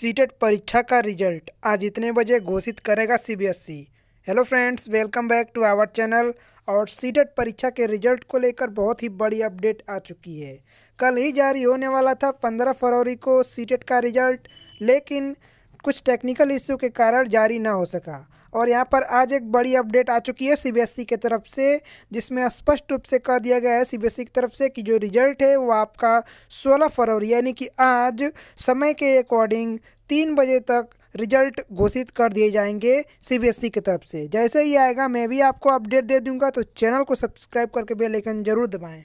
CTET परीक्षा का result आज इतने बजे घोषित करेगा CBSE hello friends welcome back to our channel और सीटेट परीक्षा के रिजल्ट को लेकर बहुत ही बड़ी अपडेट आ चुकी है कल ही जारी होने वाला था 15 फरवरी को सीटेट का रिजल्ट लेकिन कुछ टेक्निकल इश्यू के कारण जारी ना हो सका और यहाँ पर आज एक बड़ी अपडेट आ चुकी है सीबीएसई e की तरफ से जिसमें स्पष्ट रूप से कह दिया गया है सीबीएसई e की तरफ से कि जो रिजल्ट है वो आपका 16 फरवरी यानी कि आज समय के अकॉर्डिंग तीन बजे तक रिजल्ट घोषित कर दिए जाएंगे सीबीएसई e की तरफ से जैसे ही आएगा मैं भी आपको अपडेट दे दूँगा तो चैनल को सब्सक्राइब करके बेल आइकन जरूर दबाएँ